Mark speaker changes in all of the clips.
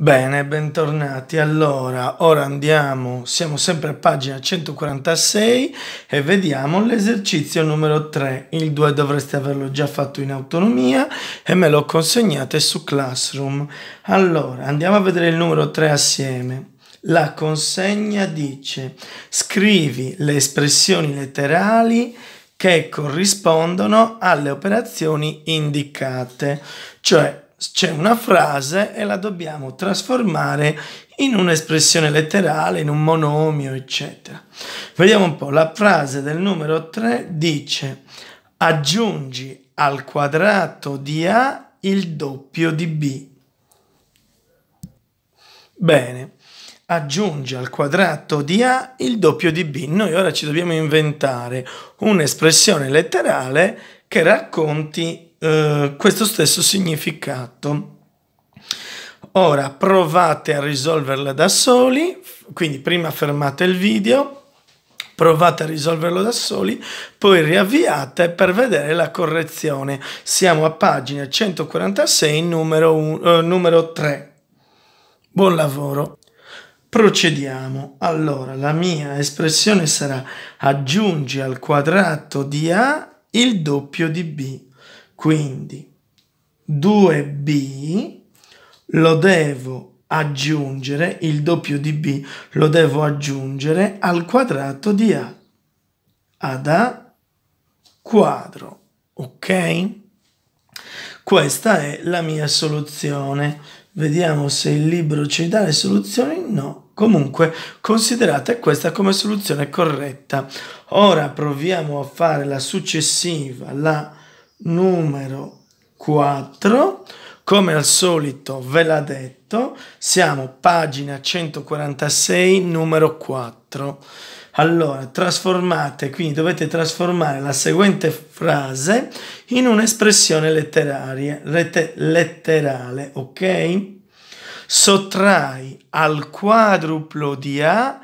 Speaker 1: Bene, bentornati. Allora, ora andiamo, siamo sempre a pagina 146 e vediamo l'esercizio numero 3. Il 2 dovreste averlo già fatto in autonomia e me lo consegnate su Classroom. Allora, andiamo a vedere il numero 3 assieme. La consegna dice scrivi le espressioni letterali che corrispondono alle operazioni indicate, cioè c'è una frase e la dobbiamo trasformare in un'espressione letterale, in un monomio, eccetera. Vediamo un po', la frase del numero 3 dice aggiungi al quadrato di A il doppio di B. Bene, aggiungi al quadrato di A il doppio di B. Noi ora ci dobbiamo inventare un'espressione letterale che racconti eh, questo stesso significato. Ora provate a risolverla da soli, quindi prima fermate il video, provate a risolverlo da soli, poi riavviate per vedere la correzione. Siamo a pagina 146, numero, un, eh, numero 3. Buon lavoro! Procediamo. Allora, la mia espressione sarà aggiungi al quadrato di A il doppio di B. Quindi 2b lo devo aggiungere, il doppio di b lo devo aggiungere al quadrato di a. Ad a quadro, ok? Questa è la mia soluzione. Vediamo se il libro ci dà le soluzioni. No, comunque considerate questa come soluzione corretta. Ora proviamo a fare la successiva, la numero 4. Come al solito ve l'ha detto, siamo pagina 146, numero 4. Allora, trasformate, quindi dovete trasformare la seguente frase in un'espressione letteraria, lette, letterale, ok? Sottrai al quadruplo di A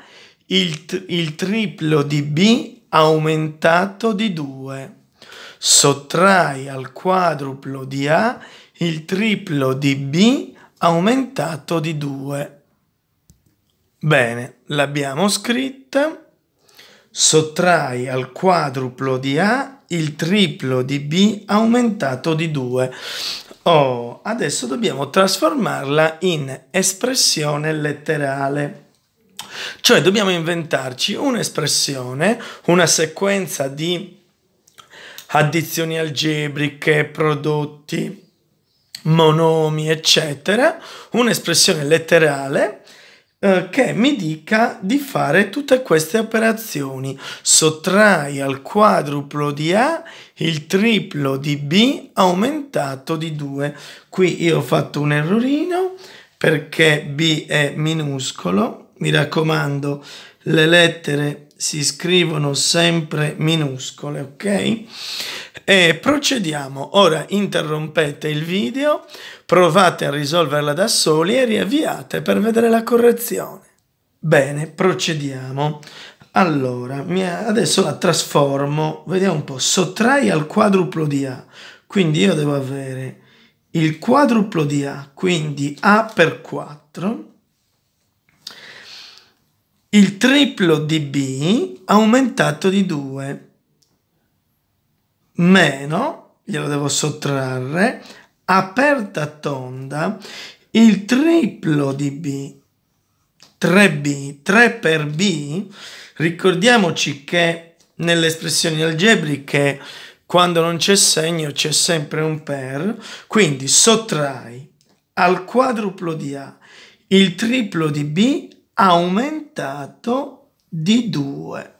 Speaker 1: il, il triplo di B aumentato di 2 sottrai al quadruplo di A il triplo di B aumentato di 2. Bene, l'abbiamo scritta. Sottrai al quadruplo di A il triplo di B aumentato di 2. Oh, adesso dobbiamo trasformarla in espressione letterale. Cioè dobbiamo inventarci un'espressione, una sequenza di addizioni algebriche, prodotti, monomi, eccetera, un'espressione letterale eh, che mi dica di fare tutte queste operazioni. Sottrai al quadruplo di A il triplo di B aumentato di 2. Qui io ho fatto un errorino perché B è minuscolo. Mi raccomando, le lettere si scrivono sempre minuscole, ok? E procediamo. Ora interrompete il video, provate a risolverla da soli e riavviate per vedere la correzione. Bene, procediamo. Allora, adesso la trasformo, vediamo un po', sottrai al quadruplo di A, quindi io devo avere il quadruplo di A, quindi A per 4 il triplo di B aumentato di 2 meno, glielo devo sottrarre, aperta tonda, il triplo di B, 3B, 3 per B, ricordiamoci che nelle espressioni algebriche quando non c'è segno c'è sempre un per, quindi sottrai al quadruplo di A il triplo di B aumentato di 2.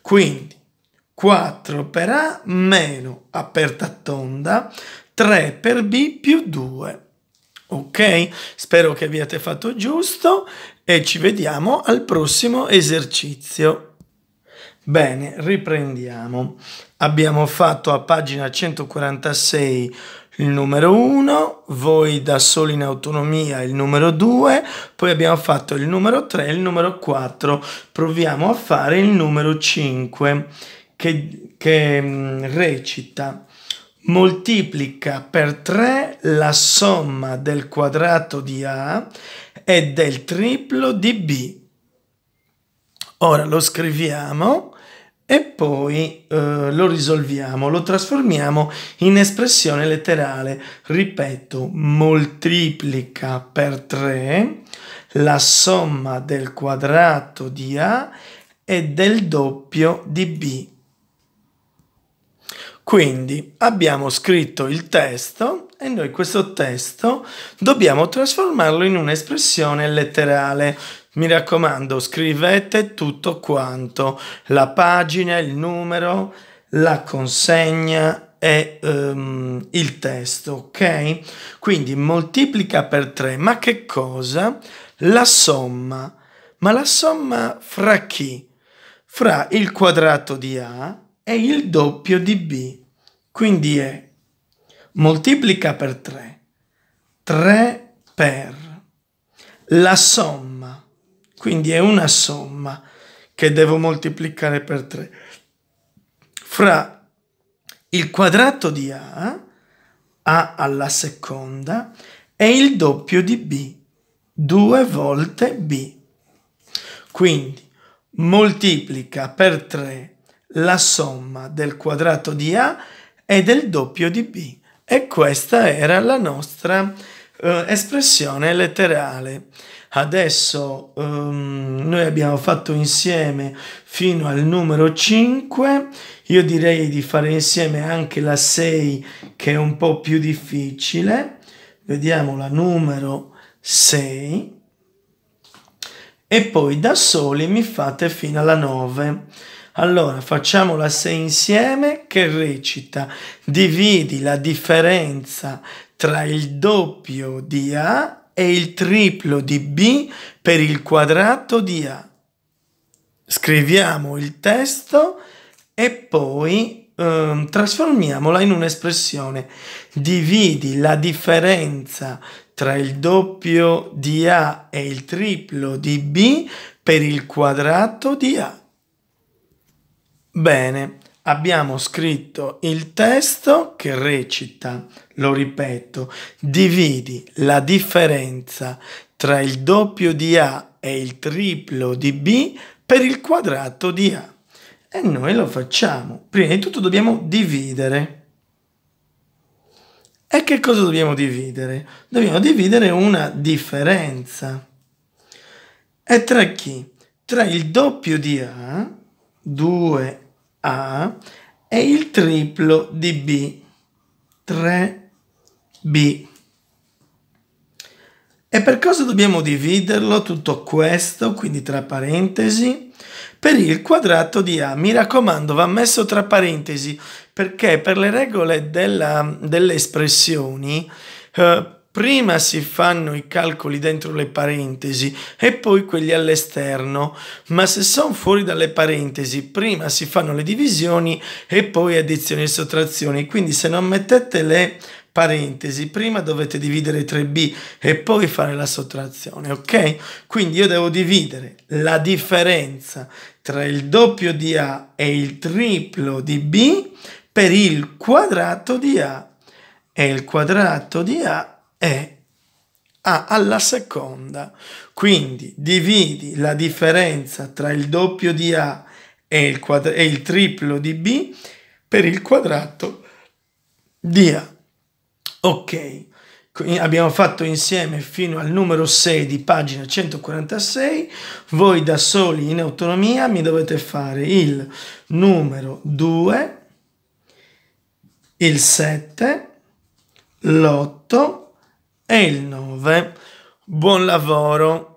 Speaker 1: Quindi 4 per A meno aperta tonda 3 per B più 2. Ok? Spero che abbiate fatto giusto e ci vediamo al prossimo esercizio. Bene, riprendiamo. Abbiamo fatto a pagina 146 il numero 1, voi da soli in autonomia il numero 2, poi abbiamo fatto il numero 3 e il numero 4. Proviamo a fare il numero 5 che, che mm, recita moltiplica per 3 la somma del quadrato di A e del triplo di B. Ora lo scriviamo e poi eh, lo risolviamo, lo trasformiamo in espressione letterale. Ripeto, moltiplica per 3 la somma del quadrato di A e del doppio di B. Quindi abbiamo scritto il testo e noi questo testo dobbiamo trasformarlo in un'espressione letterale. Mi raccomando, scrivete tutto quanto, la pagina, il numero, la consegna e um, il testo, ok? Quindi moltiplica per 3, ma che cosa? La somma. Ma la somma fra chi? Fra il quadrato di A e il doppio di B. Quindi è moltiplica per 3, 3 per la somma quindi è una somma che devo moltiplicare per 3 fra il quadrato di A, A alla seconda, e il doppio di B, 2 volte B. Quindi moltiplica per 3 la somma del quadrato di A e del doppio di B. E questa era la nostra eh, espressione letterale. Adesso ehm, noi abbiamo fatto insieme fino al numero 5, io direi di fare insieme anche la 6 che è un po' più difficile. Vediamo la numero 6 e poi da soli mi fate fino alla 9. Allora facciamo la 6 insieme che recita dividi la differenza tra il doppio di A e il triplo di B per il quadrato di A. Scriviamo il testo e poi ehm, trasformiamola in un'espressione. Dividi la differenza tra il doppio di A e il triplo di B per il quadrato di A. Bene abbiamo scritto il testo che recita, lo ripeto, dividi la differenza tra il doppio di A e il triplo di B per il quadrato di A. E noi lo facciamo. Prima di tutto dobbiamo dividere. E che cosa dobbiamo dividere? Dobbiamo dividere una differenza. E tra chi? Tra il doppio di A, 2 a è il triplo di B, 3B. E per cosa dobbiamo dividerlo tutto questo, quindi tra parentesi? Per il quadrato di A, mi raccomando, va messo tra parentesi perché per le regole della, delle espressioni eh, prima si fanno i calcoli dentro le parentesi e poi quelli all'esterno, ma se sono fuori dalle parentesi, prima si fanno le divisioni e poi addizioni e sottrazioni. Quindi se non mettete le parentesi, prima dovete dividere 3b e poi fare la sottrazione, ok? Quindi io devo dividere la differenza tra il doppio di a e il triplo di b per il quadrato di a e il quadrato di a è A alla seconda. Quindi dividi la differenza tra il doppio di A e il, quadra- e il triplo di B per il quadrato di A. Ok, abbiamo fatto insieme fino al numero 6 di pagina 146, voi da soli in autonomia mi dovete fare il numero 2, il 7, l'8, e il 9. Buon lavoro!